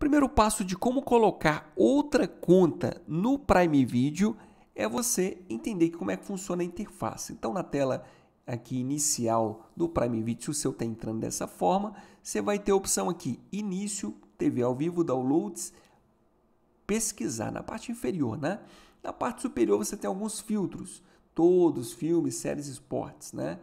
primeiro passo de como colocar outra conta no Prime Video é você entender como é que funciona a interface. Então, na tela aqui inicial do Prime Video, se seu está entrando dessa forma, você vai ter a opção aqui, início, TV ao vivo, downloads, pesquisar, na parte inferior, né? Na parte superior você tem alguns filtros, todos, filmes, séries, esportes, né?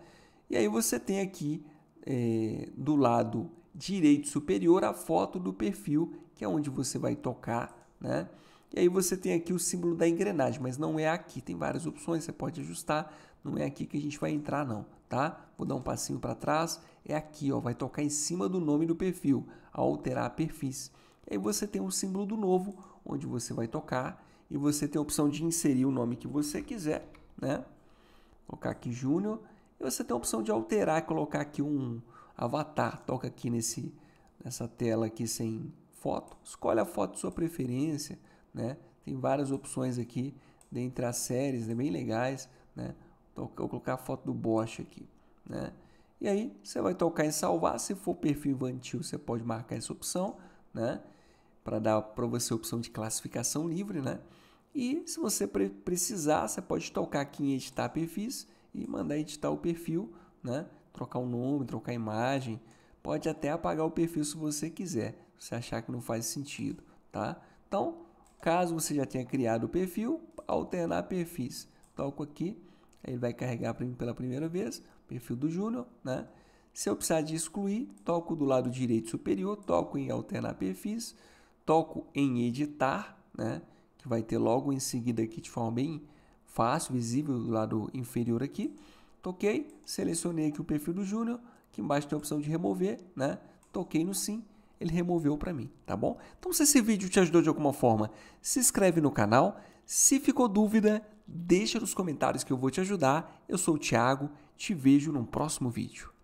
E aí você tem aqui é, do lado direito superior a foto do perfil, que é onde você vai tocar, né? E aí você tem aqui o símbolo da engrenagem, mas não é aqui, tem várias opções, você pode ajustar, não é aqui que a gente vai entrar não, tá? Vou dar um passinho para trás, é aqui, ó, vai tocar em cima do nome do perfil, alterar perfis. E aí você tem o símbolo do novo, onde você vai tocar, e você tem a opção de inserir o nome que você quiser, né? Vou colocar aqui Júnior, e você tem a opção de alterar, colocar aqui um, Avatar. Toca aqui nesse, nessa tela aqui sem foto. Escolhe a foto de sua preferência, né? Tem várias opções aqui dentre as séries, né? bem legais, né? Vou colocar a foto do Bosch aqui, né? E aí você vai tocar em salvar. Se for perfil infantil, você pode marcar essa opção, né? Para dar para você a opção de classificação livre, né? E se você precisar, você pode tocar aqui em editar perfis e mandar editar o perfil, né? trocar o nome, trocar a imagem, pode até apagar o perfil se você quiser, se achar que não faz sentido, tá? Então, caso você já tenha criado o perfil, alternar perfis. Toco aqui, ele vai carregar para mim pela primeira vez, perfil do Júnior, né? Se eu precisar de excluir, toco do lado direito superior, toco em alternar perfis, toco em editar, né? Que vai ter logo em seguida aqui de forma bem fácil, visível do lado inferior aqui. Toquei, selecionei aqui o perfil do Júnior, que embaixo tem a opção de remover, né? Toquei no sim, ele removeu para mim, tá bom? Então se esse vídeo te ajudou de alguma forma, se inscreve no canal. Se ficou dúvida, deixa nos comentários que eu vou te ajudar. Eu sou o Thiago, te vejo num próximo vídeo.